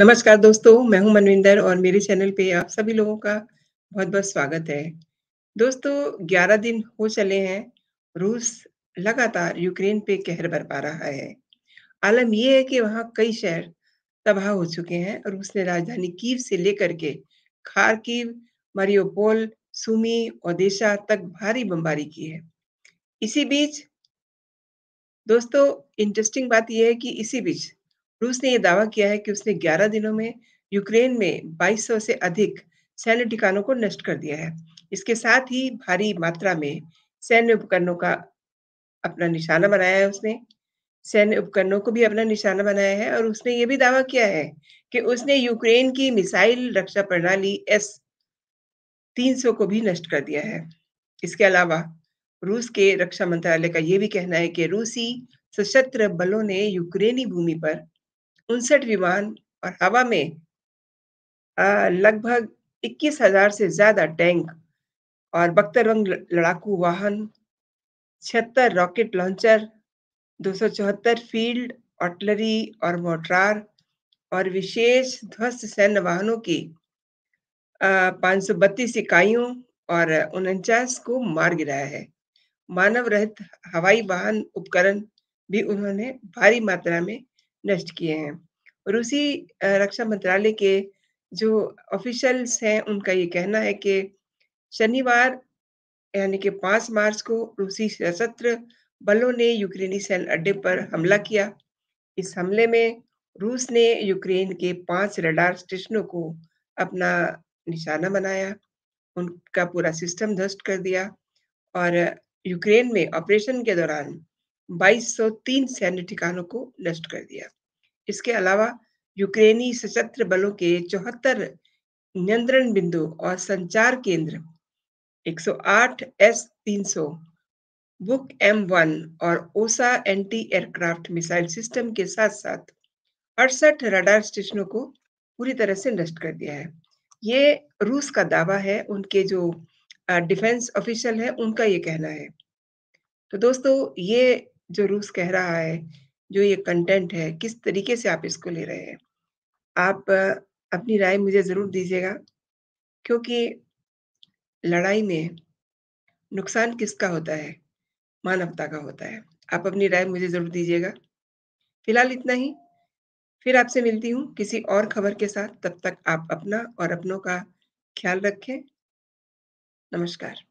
नमस्कार दोस्तों मैं हूं मनविंदर और मेरे चैनल पे आप सभी लोगों का बहुत बहुत स्वागत है दोस्तों 11 दिन हो चले हैं रूस लगातार यूक्रेन पे कहर बरपा रहा है आलम यह है कि वहां कई शहर तबाह हो चुके हैं रूस ने राजधानी कीव से लेकर के खारकीव मरियोपोल सुमी ओदेशा तक भारी बमबारी की है इसी बीच दोस्तों इंटरेस्टिंग बात यह है कि इसी बीच रूस ने यह दावा किया है कि उसने 11 दिनों में यूक्रेन में 2200 से अधिक सैन्य ठिकानों को नष्ट कर दिया है इसके साथ ही भारी मात्रा में सैन्य उपकरणों का अपना निशाना बनाया है उसने सैन्य उपकरणों को भी अपना निशाना बनाया है और उसने ये भी दावा किया है कि उसने यूक्रेन की मिसाइल रक्षा प्रणाली एस 300 को भी नष्ट कर दिया है इसके अलावा रूस के रक्षा मंत्रालय का यह भी कहना है कि रूसी सशस्त्र बलों ने यूक्रेनी भूमि पर उनसठ विमान और हवा में लगभग इक्कीस हजार से ज्यादा टैंक और बख्तरबंग लड़ाकू वाहन छिहत्तर रॉकेट लॉन्चर दो फील्ड ऑटलरी और मोटरार और विशेष ध्वस्त सैन्य वाहनों की पाँच सौ बत्तीस इकाइयों और उनचास को मार गिराया है मानव रहित हवाई वाहन उपकरण भी उन्होंने भारी मात्रा में नष्ट किए हैं रूसी रक्षा मंत्रालय के जो ऑफिशियल्स हैं उनका ये कहना है कि शनिवार यानी कि 5 मार्च को रूसी सशस्त्र बलों ने यूक्रेनी सैन्य अड्डे पर हमला किया इस हमले में रूस ने यूक्रेन के पांच रडार स्टेशनों को अपना निशाना बनाया उनका पूरा सिस्टम ध्वस्त कर दिया और यूक्रेन में ऑपरेशन के दौरान 2203 सैन्य ठिकानों को नष्ट कर दिया इसके अलावा यूक्रेनी सशस्त्र बलों के चौहत्तर नियंत्रण बिंदु और संचार केंद्र 108 एस 300 बुक एम वन और ओसा एंटी एयरक्राफ्ट मिसाइल सिस्टम के साथ साथ अड़सठ रडार स्टेशनों को पूरी तरह से नष्ट कर दिया है ये रूस का दावा है उनके जो डिफेंस ऑफिशियल है उनका ये कहना है तो दोस्तों ये जो रूस कह रहा है जो ये कंटेंट है किस तरीके से आप इसको ले रहे हैं आप अपनी राय मुझे ज़रूर दीजिएगा क्योंकि लड़ाई में नुकसान किसका होता है मानवता का होता है आप अपनी राय मुझे ज़रूर दीजिएगा फिलहाल इतना ही फिर आपसे मिलती हूँ किसी और खबर के साथ तब तक आप अपना और अपनों का ख्याल रखें नमस्कार